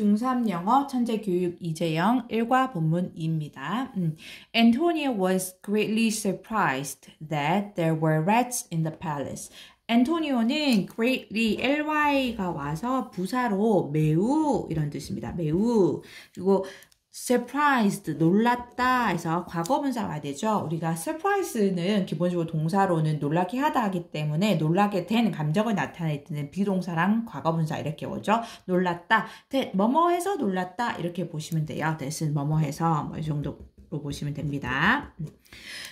중3 영어 천재 교육 이재영 1과 본문 2입니다. 음. Antonio was greatly surprised that there were rats in the palace. 안토니오는 greatly, ly가 와서 부사로 매우 이런 뜻입니다. 매우. 그리고 surprised 놀랐다 해서 과거분사가 되죠. 우리가 surprise는 기본적으로 동사로는 놀라게 하다 하기 때문에 놀라게 된 감정을 나타낼 때는 비동사랑 과거분사 이렇게 오죠. 놀랐다. 뭐뭐 해서 놀랐다 이렇게 보시면 돼요. t h 대신 뭐뭐 해서 뭐이 정도 로 보시면 됩니다.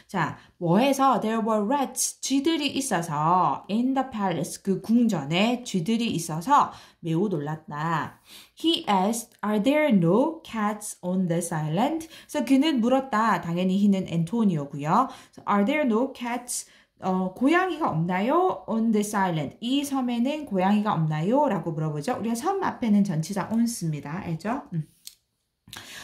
자, 뭐 해서 there were rats, 쥐들이 있어서 in the palace, 그 궁전에 쥐들이 있어서 매우 놀랐다. He asked, are there no cats on this island? 그래서 그는 물었다. 당연히 h 는 앤토니오고요. So, are there no cats? 어, 고양이가 없나요? On this island. 이 섬에는 고양이가 없나요? 라고 물어보죠. 우리가 섬 앞에는 전치사 on습니다. 알죠? 음.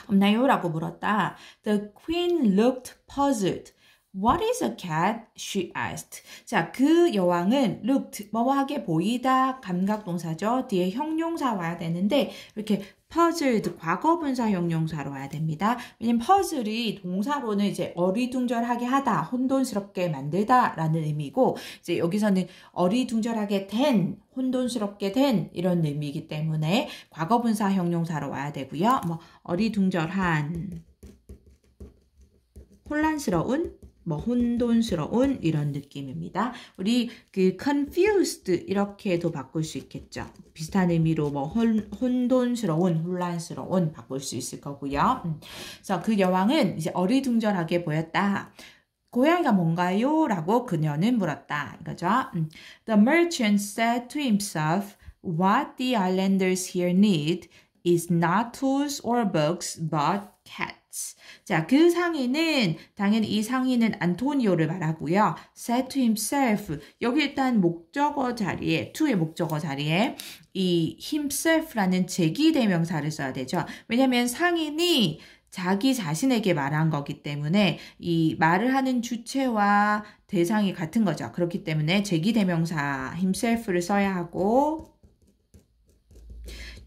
없나요? 라고 물었다. The queen looked puzzled. What is a cat? She asked. 자, 그 여왕은 looked 뭐뭐하게 보이다 감각 동사죠. 뒤에 형용사 와야 되는데 이렇게 퍼즐드 과거 분사 형용사로 와야 됩니다. 왜냐면 퍼즐이 동사로는 이제 어리둥절하게 하다, 혼돈스럽게 만들다 라는 의미고 이제 여기서는 어리둥절하게 된, 혼돈스럽게 된 이런 의미이기 때문에 과거 분사 형용사로 와야 되고요. 뭐 어리둥절한 혼란스러운 뭐 혼돈스러운 이런 느낌입니다. 우리 그 confused 이렇게도 바꿀 수 있겠죠. 비슷한 의미로 뭐 혼, 혼돈스러운, 혼란스러운 바꿀 수 있을 거고요. 음. 그래서 그 여왕은 이제 어리둥절하게 보였다. 고양이가 뭔가요? 라고 그녀는 물었다. 이거죠. 음. The merchant said to himself, What the islanders here need is not tools or books, but cats. 자, 그 상인은 당연히 이 상인은 안토니오를 말하고요. said to himself 여기 일단 목적어 자리에 to의 목적어 자리에 이 himself라는 제기 대명사를 써야 되죠. 왜냐면 상인이 자기 자신에게 말한 거기 때문에 이 말을 하는 주체와 대상이 같은 거죠. 그렇기 때문에 제기 대명사 himself를 써야 하고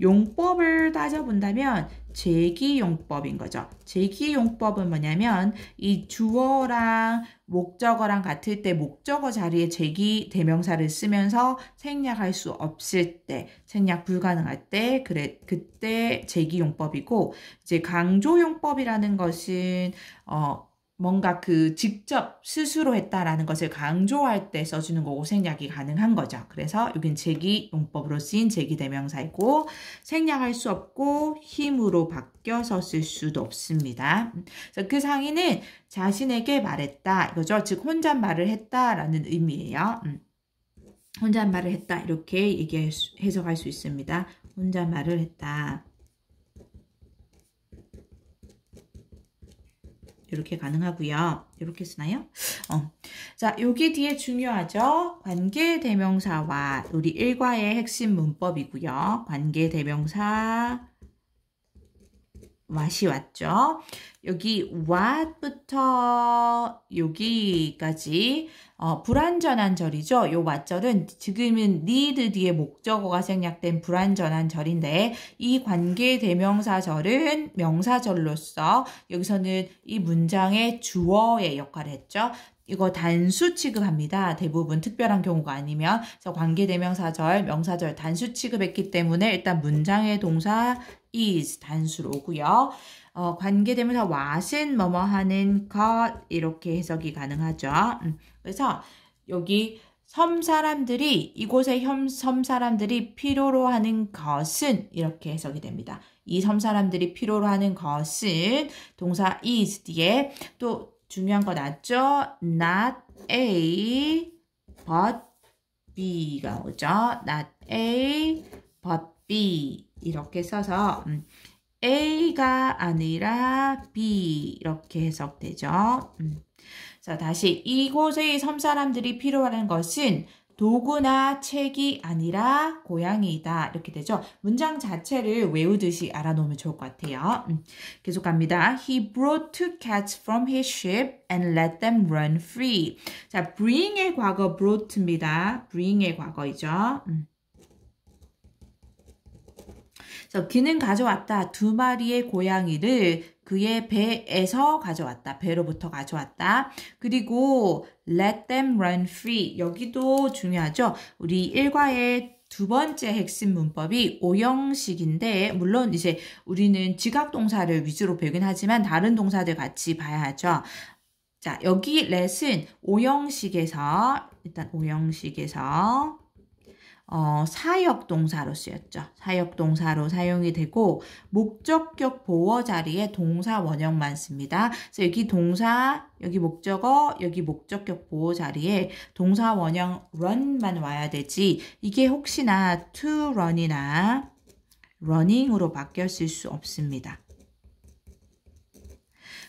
용법을 따져본다면 제기용법인 거죠. 제기용법은 뭐냐면 이 주어랑 목적어랑 같을 때 목적어 자리에 제기 대명사를 쓰면서 생략할 수 없을 때, 생략 불가능할 때, 그래, 그때 제기용법이고, 이제 강조용법이라는 것은, 어, 뭔가 그 직접 스스로 했다라는 것을 강조할 때 써주는 거고생략이 가능한 거죠. 그래서 여긴 제기 용법으로 쓰인 제기 대명사이고 생략할 수 없고 힘으로 바뀌어서 쓸 수도 없습니다. 그래서 그 상의는 자신에게 말했다 이거죠. 즉 혼잣말을 했다라는 의미예요. 음. 혼잣말을 했다 이렇게 얘기 해석할 수 있습니다. 혼잣말을 했다. 이렇게 가능하고요. 이렇게 쓰나요? 어. 자, 여기 뒤에 중요하죠? 관계대명사와 우리 일과의 핵심 문법이고요. 관계대명사 맛이 왔죠. 여기 what부터 여기까지 어, 불완전한 절이죠. 요 what절은 지금은 need 뒤에 목적어가 생략된 불완전한 절인데 이 관계 대명사 절은 명사절로서 여기서는 이 문장의 주어의 역할을 했죠. 이거 단수 취급합니다. 대부분 특별한 경우가 아니면 관계대명사절, 명사절 단수 취급했기 때문에 일단 문장의 동사 is 단수로 오고요. 어, 관계되면서 w a t 은 뭐뭐 하는 것 이렇게 해석이 가능하죠. 음, 그래서 여기 섬 사람들이 이곳의 현, 섬 사람들이 필요로 하는 것은 이렇게 해석이 됩니다. 이 섬 사람들이 필요로 하는 것은 동사 is 뒤에 또 중요한 거 났죠? not A but B가 오죠. not A but B 이렇게 써서 음, A가 아니라 B 이렇게 해석되죠. 자 음. 다시 이곳의 섬 사람들이 필요한 것은 도구나 책이 아니라 고양이다 이렇게 되죠. 문장 자체를 외우듯이 알아놓으면 좋을 것 같아요. 음. 계속 갑니다. He brought two cats from his ship and let them run free. 자, bring의 과거 brought입니다. bring의 과거이죠. 음. 그래서 그는 가져왔다. 두 마리의 고양이를 그의 배에서 가져왔다. 배로부터 가져왔다. 그리고 let them run free. 여기도 중요하죠. 우리 일과의두 번째 핵심 문법이 오형식인데 물론 이제 우리는 지각 동사를 위주로 배우긴 하지만 다른 동사들 같이 봐야 하죠. 자, 여기 let은 오형식에서 일단 오형식에서 어, 사역 동사로 쓰였죠. 사역 동사로 사용이 되고 목적격 보어 자리에 동사 원형만 씁니다. 그래서 여기 동사, 여기 목적어, 여기 목적격 보어 자리에 동사 원형 run만 와야 되지. 이게 혹시나 to run이나 running으로 바뀌었을 수 없습니다.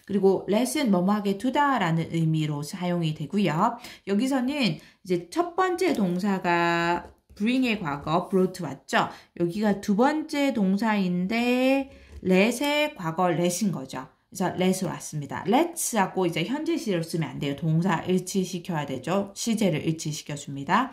그리고 레슨 뭐뭐하게 두다라는 의미로 사용이 되고요. 여기서는 이제 첫 번째 동사가 bring의 과거 brought 왔죠. 여기가 두 번째 동사인데 let의 과거 let인 거죠. 그래서 l e t 왔습니다. let's 하고 이제 현재시를 쓰면 안 돼요. 동사 일치시켜야 되죠. 시제를 일치시켜줍니다.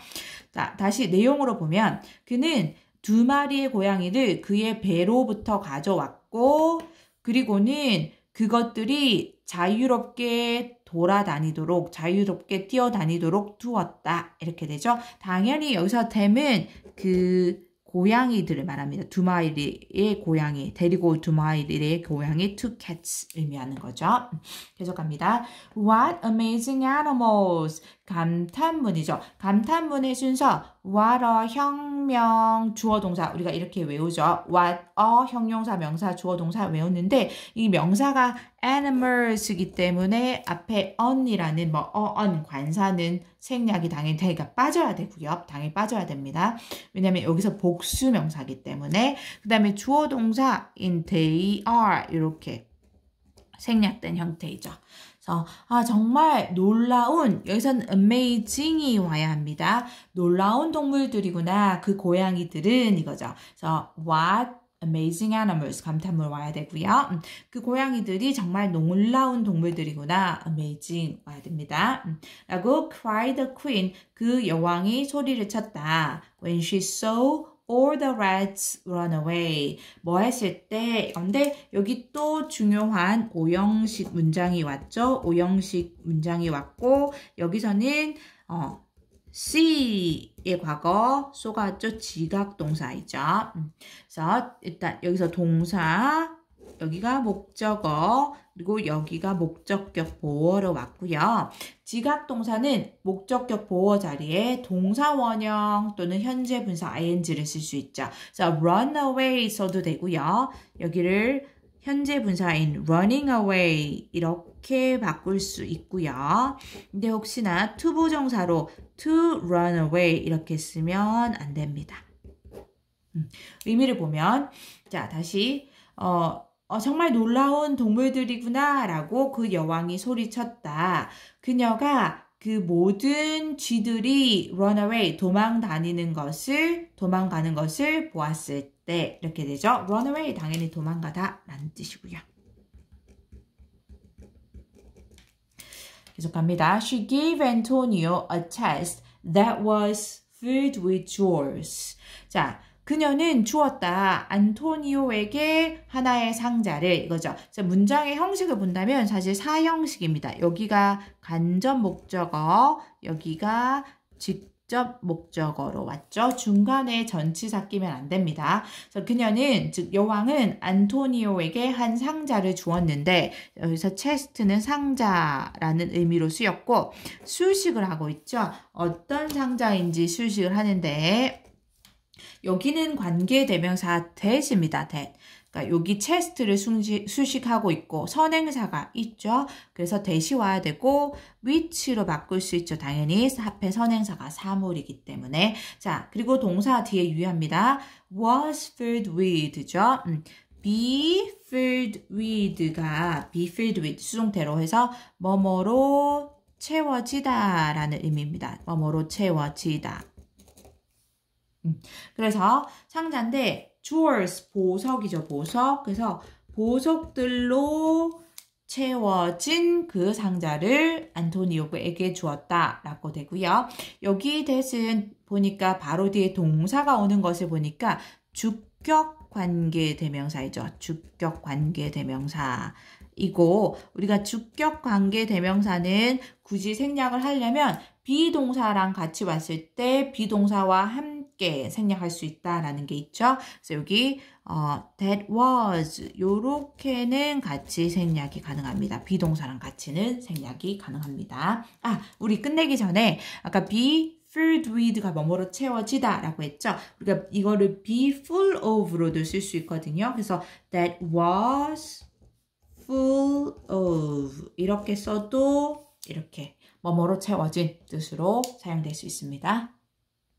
자, 다시 내용으로 보면 그는 두 마리의 고양이를 그의 배로부터 가져왔고 그리고는 그것들이 자유롭게 돌아다니도록 자유롭게 뛰어다니도록 두었다 이렇게 되죠. 당연히 여기서 댐은 그 고양이들을 말합니다. 두 마리의 고양이, 데리고 두 마리의 고양이, two cats 의미하는 거죠. 계속합니다. What amazing animals! 감탄문이죠. 감탄문의 순서 왓어 형명 주어 동사 우리가 이렇게 외우죠. 왓어 형용사 명사 주어 동사 외웠는데 이 명사가 animals이기 때문에 앞에 on이라는 뭐 어언 관사는 생략이 당연히 그니까 빠져야 되고요. 당연히 빠져야 됩니다. 왜냐면 여기서 복수 명사기 때문에 그다음에 주어 동사인 they are 이렇게 생략된 형태이죠. 그래서 아 정말 놀라운 여기서는 amazing이 와야 합니다. 놀라운 동물들이구나 그 고양이들은 이거죠. 그래서 what amazing animals 감탄물 와야 되고요. 음, 그 고양이들이 정말 놀라운 동물들이구나. amazing 와야 됩니다. 음, 라고 cried the queen 그 여왕이 소리를 쳤다. when she saw All the rats run away. 뭐 했을 때 근데 여기 또 중요한 오형식 문장이 왔죠. 오형식 문장이 왔고 여기서는 어, see의 과거 쏘가죠 지각 동사이죠. 음. 그래 일단 여기서 동사 여기가 목적어, 그리고 여기가 목적격 보어로 왔고요. 지각 동사는 목적격 보어 자리에 동사 원형 또는 현재 분사 ing를 쓸 수 있죠. 자, run away 써도 되고요. 여기를 현재 분사인 running away 이렇게 바꿀 수 있고요. 근데 혹시나 투부 정사로 to run away 이렇게 쓰면 안 됩니다. 음, 의미를 보면 자 다시 어 어, 정말 놀라운 동물들이구나 라고 그 여왕이 소리쳤다. 그녀가 그 모든 쥐들이 runaway 도망 다니는 것을 도망가는 것을 보았을 때 이렇게 되죠. runaway 당연히 도망가다 라는 뜻이고요. 계속 합니다 She gave Antonio a test that was filled with jewels. 자, 그녀는 주었다. 안토니오에게 하나의 상자를 이거죠. 문장의 형식을 본다면 사실 사형식입니다. 여기가 간접 목적어, 여기가 직접 목적어로 왔죠. 중간에 전치 사끼면안 됩니다. 그래서 그녀는 즉 여왕은 안토니오에게 한 상자를 주었는데 여기서 체스트는 상자라는 의미로 쓰였고 수식을 하고 있죠. 어떤 상자인지 수식을 하는데 여기는 관계 대명사 that입니다. that. 그러니까 여기 체스트를 수식하고 있고 선행사가 있죠. 그래서 대시 와야 되고 which로 바꿀 수 있죠. 당연히 앞에 선행사가 사물이기 때문에 자 그리고 동사 뒤에 유의합니다. was filled with죠. 음, be filled with가 be filled with 수동태로 해서 뭐뭐로 채워지다 라는 의미입니다. 뭐뭐로 채워지다. 음. 그래서 상자인데 jewels 보석이죠 보석 그래서 보석들로 채워진 그 상자를 안토니오에게 주었다 라고 되고요 여기 대신 보니까 바로 뒤에 동사가 오는 것을 보니까 주격 관계 대명사이죠 주격 관계 대명사 이고 우리가 주격 관계 대명사는 굳이 생략을 하려면 비동사랑 같이 왔을 때 비동사와 함께 쉽게 생략할 수 있다라는 게 있죠. 그래서 여기 어, that was 요렇게는 같이 생략이 가능합니다. 비동사랑 같이는 생략이 가능합니다. 아, 우리 끝내기 전에 아까 be filled with가 뭐뭐로 채워지다 라고 했죠. 우리가 이거를 be full of로도 쓸 수 있거든요. 그래서 that was full of 이렇게 써도 이렇게 뭐뭐로 채워진 뜻으로 사용될 수 있습니다.